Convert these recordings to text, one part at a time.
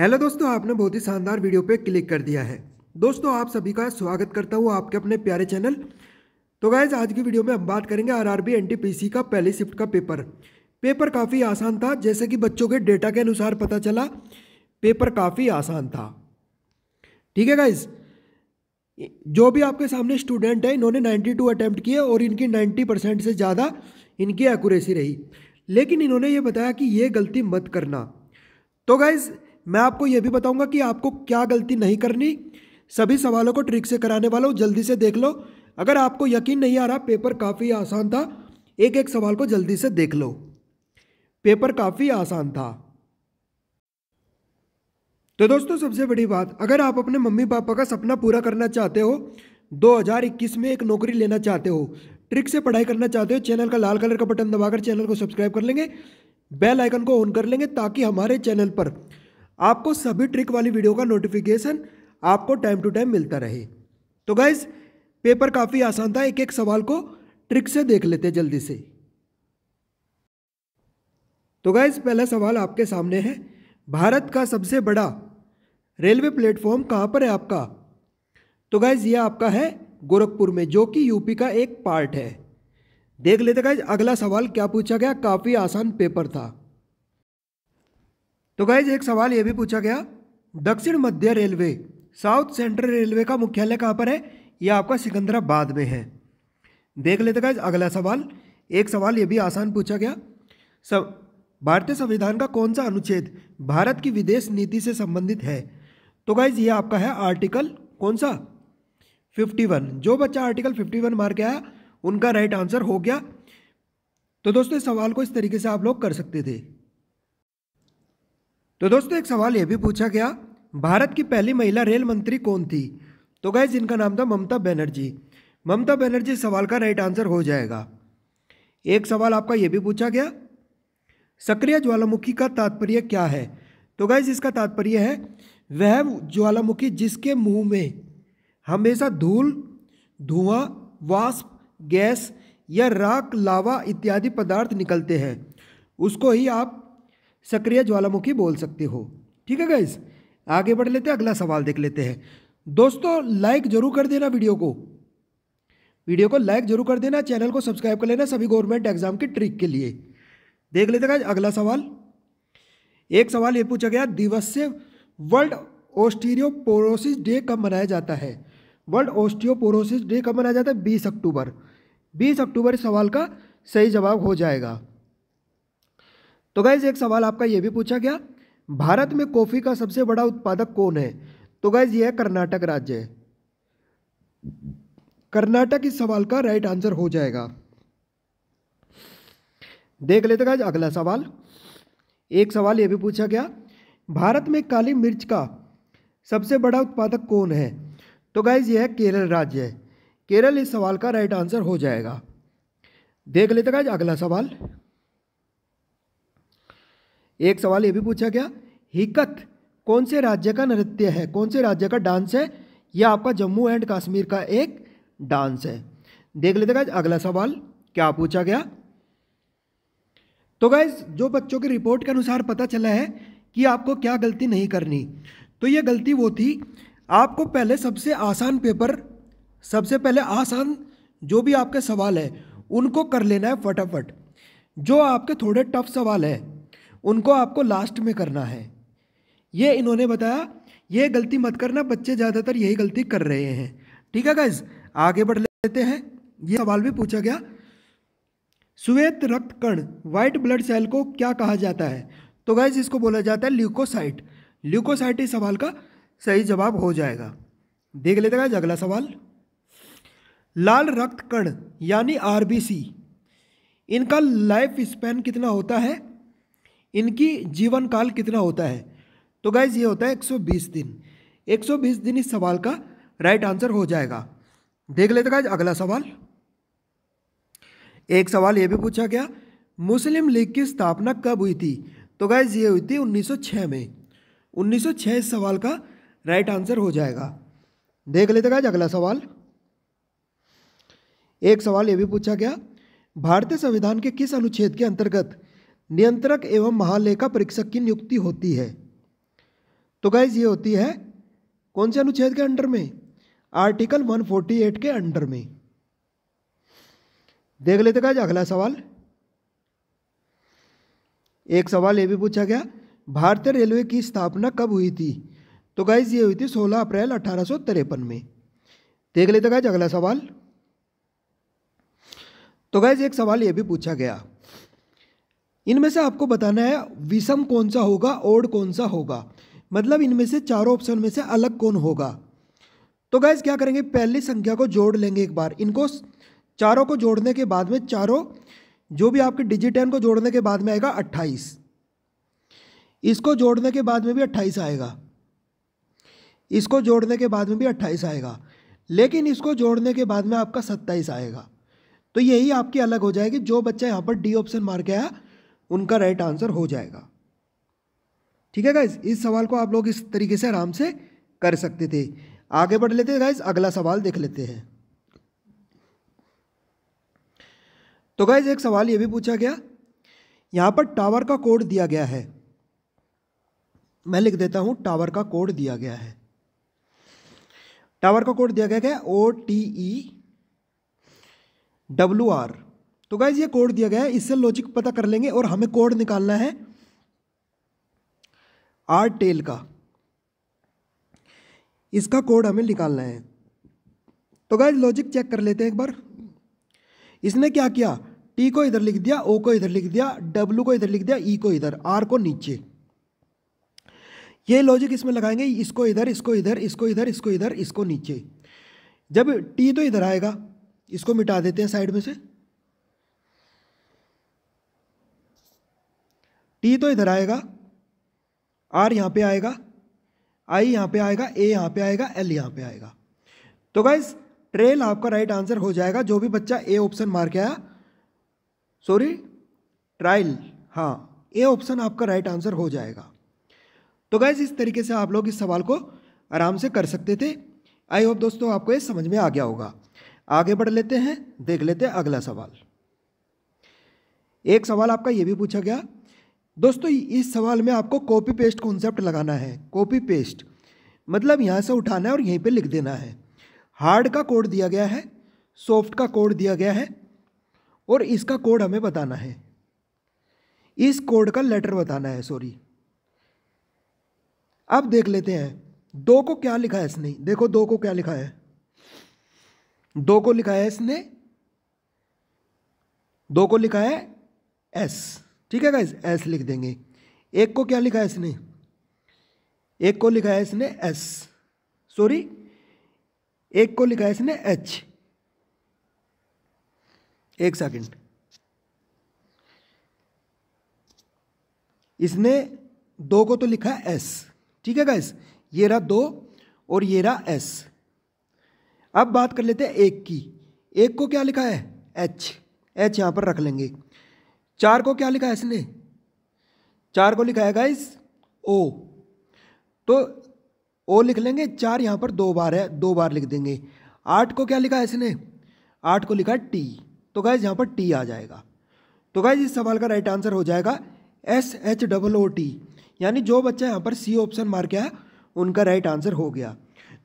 hello दोस्तों आपने बहुत ही शानदार वीडियो पे क्लिक कर दिया है दोस्तों आप सभी का स्वागत करता हूँ आपके अपने प्यारे चैनल तो गाइज आज की वीडियो में हम बात करेंगे आरआरबी एनटीपीसी का पहली शिफ्ट का पेपर पेपर काफ़ी आसान था जैसे कि बच्चों के डेटा के अनुसार पता चला पेपर काफ़ी आसान था ठीक है गाइज जो भी आपके सामने स्टूडेंट है इन्होंने 92 टू अटैम्प्ट किए और इनकी 90 परसेंट से ज़्यादा इनकी एक्यूरेसी रही लेकिन इन्होंने ये बताया कि ये गलती मत करना तो गाइज़ मैं आपको यह भी बताऊंगा कि आपको क्या गलती नहीं करनी सभी सवालों को ट्रिक से कराने वाला हूँ जल्दी से देख लो अगर आपको यकीन नहीं आ रहा पेपर काफ़ी आसान था एक एक सवाल को जल्दी से देख लो पेपर काफ़ी आसान था तो दोस्तों सबसे बड़ी बात अगर आप अपने मम्मी पापा का सपना पूरा करना चाहते हो 2021 में एक नौकरी लेना चाहते हो ट्रिक से पढ़ाई करना चाहते हो चैनल का लाल कलर का बटन दबाकर चैनल को सब्सक्राइब कर लेंगे बेल आइकन को ऑन कर लेंगे ताकि हमारे चैनल पर आपको सभी ट्रिक वाली वीडियो का नोटिफिकेशन आपको टाइम टू टाइम मिलता रहे तो गाइज पेपर काफ़ी आसान था एक एक सवाल को ट्रिक से देख लेते जल्दी से तो गाइज पहला सवाल आपके सामने है भारत का सबसे बड़ा रेलवे प्लेटफॉर्म कहाँ पर है आपका तो गाइज ये आपका है गोरखपुर में जो कि यूपी का एक पार्ट है देख लेते गाइज अगला सवाल क्या पूछा गया काफ़ी आसान पेपर था तो गाइज एक सवाल ये भी पूछा गया दक्षिण मध्य रेलवे साउथ सेंट्रल रेलवे का मुख्यालय कहाँ पर है यह आपका सिकंदराबाद में है देख लेते गाइज अगला सवाल एक सवाल ये भी आसान पूछा गया सब भारतीय संविधान का कौन सा अनुच्छेद भारत की विदेश नीति से संबंधित है तो गाइज ये आपका है आर्टिकल कौन सा 51 जो बच्चा आर्टिकल 51 मार के आया उनका राइट आंसर हो गया तो दोस्तों इस सवाल को इस तरीके से आप लोग कर सकते थे तो दोस्तों एक सवाल यह भी पूछा गया भारत की पहली महिला रेल मंत्री कौन थी तो गए जिनका नाम था ममता बनर्जी ममता बनर्जी सवाल का राइट आंसर हो जाएगा एक सवाल आपका यह भी पूछा गया सक्रिय ज्वालामुखी का तात्पर्य क्या है तो गए इसका तात्पर्य है वह ज्वालामुखी जिसके मुंह में हमेशा धूल धुआं वाष्प गैस या राख लावा इत्यादि पदार्थ निकलते हैं उसको ही आप सक्रिय ज्वालामुखी बोल सकते हो ठीक है गाइस आगे बढ़ लेते हैं अगला सवाल देख लेते हैं दोस्तों लाइक जरूर कर देना वीडियो को वीडियो को लाइक जरूर कर देना चैनल को सब्सक्राइब कर लेना सभी गवर्नमेंट एग्जाम की ट्रिक के लिए देख लेते हैं अगला सवाल एक सवाल ये पूछा गया दिवस से वर्ल्ड ओस्टीरियोपोरोसिस डे कब मनाया जाता है वर्ल्ड ओस्टियोपोरोसिस डे कब मनाया जाता है बीस अक्टूबर बीस अक्टूबर इस सवाल का सही जवाब हो जाएगा तो गाइज़ एक सवाल आपका ये भी पूछा गया भारत में कॉफ़ी का सबसे बड़ा उत्पादक कौन है तो गाइज़ यह कर्नाटक राज्य है कर्नाटक इस सवाल का राइट आंसर हो जाएगा देख लेते गाइज अगला सवाल एक सवाल ये भी पूछा गया भारत में काली मिर्च का सबसे बड़ा उत्पादक कौन है तो गाइज यह केरल राज्य है केरल इस सवाल का राइट आंसर हो जाएगा देख लेते गाइज अगला सवाल एक सवाल ये भी पूछा गया हिकत कौन से राज्य का नृत्य है कौन से राज्य का डांस है यह आपका जम्मू एंड कश्मीर का एक डांस है देख लेते गाइज अगला सवाल क्या पूछा गया तो गाइज जो बच्चों की रिपोर्ट के अनुसार पता चला है कि आपको क्या गलती नहीं करनी तो ये गलती वो थी आपको पहले सबसे आसान पेपर सबसे पहले आसान जो भी आपके सवाल है उनको कर लेना है फटाफट जो आपके थोड़े टफ सवाल है उनको आपको लास्ट में करना है ये इन्होंने बताया ये गलती मत करना बच्चे ज़्यादातर यही गलती कर रहे हैं ठीक है गाइज आगे बढ़ लेते हैं ये सवाल भी पूछा गया श्वेत रक्त कण व्हाइट ब्लड सेल को क्या कहा जाता है तो गाइज इसको बोला जाता है ल्यूकोसाइट ल्यूकोसाइट इस सवाल का सही जवाब हो जाएगा देख लेते गाइज अगला सवाल लाल रक्त कण यानी आरबीसी इनका लाइफ स्पैन कितना होता है इनकी जीवन काल कितना होता है तो गाइज ये होता है 120 दिन 120 दिन इस सवाल का राइट आंसर हो जाएगा देख लेते गाइज अगला सवाल एक सवाल ये भी पूछा गया मुस्लिम लीग की स्थापना कब हुई थी तो गाइज ये हुई थी 1906 में 1906 इस सवाल का राइट आंसर हो जाएगा देख लेते गाइज अगला सवाल एक सवाल ये भी पूछा गया भारतीय संविधान के किस अनुच्छेद के अंतर्गत नियंत्रक एवं महालेखा परीक्षक की नियुक्ति होती है तो गैज ये होती है कौन से अनुच्छेद के अंडर में आर्टिकल 148 के अंडर में देख लेते गाइज अगला सवाल एक सवाल ये भी पूछा गया भारतीय रेलवे की स्थापना कब हुई थी तो गाइज ये हुई थी 16 अप्रैल अठारह में देख लेते गाइज अगला सवाल तो गाइज एक सवाल ये भी पूछा गया इनमें से आपको बताना है विषम कौन सा होगा ओड कौन सा होगा मतलब इनमें से चारों ऑप्शन में से अलग कौन होगा तो गैस क्या करेंगे पहली संख्या को जोड़ लेंगे एक बार इनको चारों को जोड़ने के बाद में चारों जो भी आपके डिजिट है उनको जोड़ने के बाद में आएगा अट्ठाईस इसको जोड़ने के बाद में भी अट्ठाईस आएगा इसको जोड़ने के बाद में भी अट्ठाईस आएगा लेकिन इसको जोड़ने के बाद में आपका सत्ताईस आएगा तो यही आपकी अलग हो जाएगी जो बच्चा यहाँ पर डी ऑप्शन मार के आया उनका राइट आंसर हो जाएगा ठीक है गाइज इस सवाल को आप लोग इस तरीके से आराम से कर सकते थे आगे बढ़ लेते हैं गाइज अगला सवाल देख लेते हैं तो गाइज एक सवाल ये भी पूछा गया यहां पर टावर का कोड दिया गया है मैं लिख देता हूं टावर का कोड दिया गया है टावर का कोड दिया गया है O T E W R तो गाइज ये कोड दिया गया है इससे लॉजिक पता कर लेंगे और हमें कोड निकालना है आर टेल का इसका कोड हमें निकालना है तो गाइज लॉजिक चेक कर लेते हैं एक बार इसने क्या किया टी को इधर लिख दिया ओ को इधर लिख दिया डब्ल्यू को इधर लिख दिया ई e को इधर आर को नीचे ये लॉजिक इसमें लगाएंगे इसको इधर इसको इधर इसको इधर इसको इधर इसको नीचे जब टी तो इधर आएगा इसको मिटा देते हैं साइड में से टी तो इधर आएगा आर यहाँ पे आएगा आई यहाँ पे आएगा ए यहाँ पे आएगा एल यहाँ पे आएगा तो गाइज ट्रेल आपका राइट आंसर हो जाएगा जो भी बच्चा ए ऑप्शन मार के आया सॉरी ट्रायल हाँ ए ऑप्शन आपका राइट आंसर हो जाएगा तो गाइज इस तरीके से आप लोग इस सवाल को आराम से कर सकते थे आई होप दोस्तों आपको ये समझ में आ गया होगा आगे बढ़ लेते हैं देख लेते हैं अगला सवाल एक सवाल आपका ये भी पूछा गया दोस्तों इस सवाल में आपको कॉपी पेस्ट कॉन्सेप्ट लगाना है कॉपी पेस्ट मतलब यहाँ से उठाना है और यहीं पे लिख देना है हार्ड का कोड दिया गया है सॉफ्ट का कोड दिया गया है और इसका कोड हमें बताना है इस कोड का लेटर बताना है सॉरी अब देख लेते हैं दो को क्या लिखा है इसने देखो दो को क्या लिखा है दो को लिखा है इसने दो को लिखा है एस ठीक है गाइज एस लिख देंगे एक को क्या लिखा है इसने एक को लिखा है इसने एस सॉरी एक को लिखा है इसने एच एक सेकंड इसने दो को तो लिखा है एस ठीक है गाइस ये रहा दो और ये रहा एस अब बात कर लेते हैं एक की एक को क्या लिखा है एच एच यहां पर रख लेंगे चार को क्या लिखा है इसने चार को लिखा है गाइस ओ तो ओ लिख लेंगे चार यहाँ पर दो बार है दो बार लिख देंगे आठ को क्या लिखा है इसने आठ को लिखा है टी तो गाइज यहाँ पर टी आ जाएगा तो गाइज इस सवाल का राइट आंसर हो जाएगा S H double O T यानी जो बच्चा यहाँ पर सी ऑप्शन मार के आया उनका राइट आंसर हो गया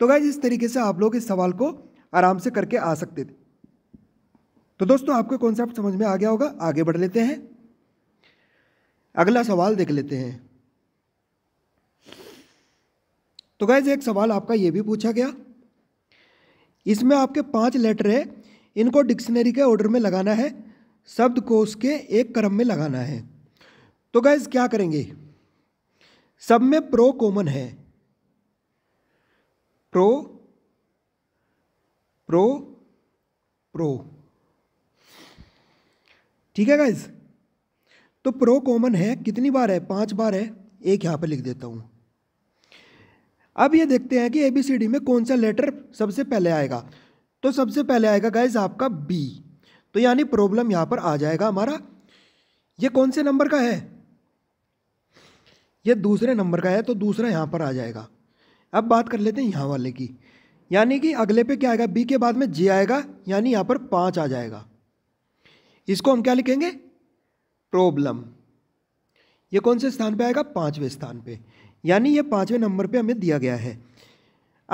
तो गाइज इस तरीके से आप लोग इस सवाल को आराम से करके आ सकते थे तो दोस्तों आपको कॉन्सेप्ट समझ में आ गया होगा आगे बढ़ लेते हैं अगला सवाल देख लेते हैं तो गैज एक सवाल आपका यह भी पूछा गया इसमें आपके पांच लेटर है इनको डिक्शनरी के ऑर्डर में लगाना है शब्द कोश के एक क्रम में लगाना है तो गैज क्या करेंगे सब में प्रो कॉमन है प्रो प्रो प्रो ठीक है गाइज तो प्रो कॉमन है कितनी बार है पांच बार है एक यहाँ पे लिख देता हूँ अब ये देखते हैं कि ए बी सी डी में कौन सा लेटर सबसे पहले आएगा तो सबसे पहले आएगा गाइज आपका बी तो यानी प्रॉब्लम यहाँ पर आ जाएगा हमारा ये कौन से नंबर का है ये दूसरे नंबर का है तो दूसरा यहाँ पर आ जाएगा अब बात कर लेते हैं यहाँ वाले की यानी कि अगले पे क्या आएगा बी के बाद में जे आएगा यानी यहाँ पर पाँच आ जाएगा इसको हम क्या लिखेंगे प्रॉब्लम ये कौन से स्थान पे आएगा पांचवें स्थान पे यानी ये पांचवें नंबर पे हमें दिया गया है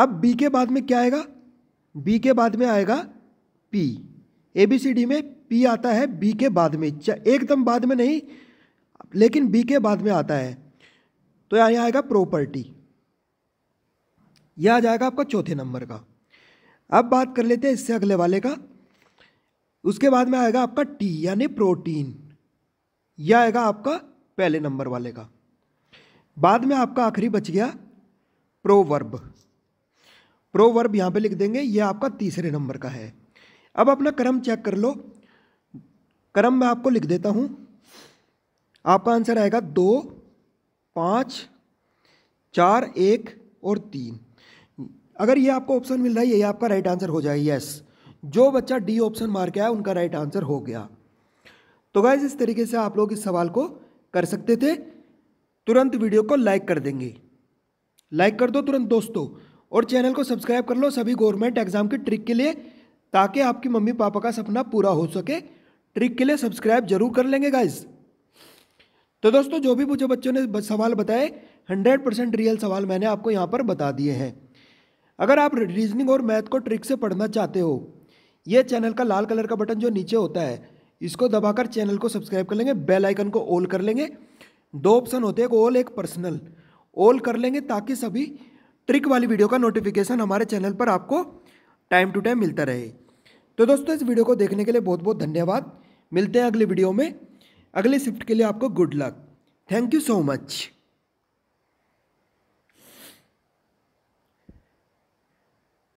अब बी के बाद में क्या आएगा बी के बाद में आएगा P A B C D में पी आता है बी के बाद में एकदम बाद में नहीं लेकिन बी के बाद में आता है तो यहाँ आएगा प्रॉपर्टी यह आ जाएगा आपका चौथे नंबर का अब बात कर लेते हैं इससे अगले वाले का उसके बाद में आएगा आपका टी यानी प्रोटीन यह आएगा आपका पहले नंबर वाले का बाद में आपका आखिरी बच गया प्रोवर्ब प्रोवर्ब यहाँ पे लिख देंगे यह आपका तीसरे नंबर का है अब अपना क्रम चेक कर लो क्रम मैं आपको लिख देता हूँ आपका आंसर आएगा दो पाँच चार एक और तीन अगर ये आपको ऑप्शन मिल रहा है ये आपका राइट आंसर हो जाए यस जो बच्चा डी ऑप्शन मार के आया उनका राइट आंसर हो गया तो गाइज इस तरीके से आप लोग इस सवाल को कर सकते थे तुरंत वीडियो को लाइक कर देंगे लाइक कर दो तुरंत दोस्तों और चैनल को सब्सक्राइब कर लो सभी गवर्नमेंट एग्जाम के ट्रिक के लिए ताकि आपकी मम्मी पापा का सपना पूरा हो सके ट्रिक के लिए सब्सक्राइब जरूर कर लेंगे गाइज तो दोस्तों जो भी मुझे बच्चों ने सवाल बताए हंड्रेड परसेंट रियल सवाल मैंने आपको यहाँ पर बता दिए हैं अगर आप रीजनिंग और मैथ को ट्रिक से पढ़ना चाहते हो यह चैनल का लाल कलर का बटन जो नीचे होता है इसको दबाकर चैनल को सब्सक्राइब कर लेंगे बेल आइकन को ऑल कर लेंगे दो ऑप्शन होते हैं एक ऑल एक पर्सनल ऑल कर लेंगे ताकि सभी ट्रिक वाली वीडियो का नोटिफिकेशन हमारे चैनल पर आपको टाइम टू टाइम मिलता रहे तो दोस्तों इस वीडियो को देखने के लिए बहुत बहुत धन्यवाद मिलते हैं अगली वीडियो में अगले शिफ्ट के लिए आपको good luck thank you so much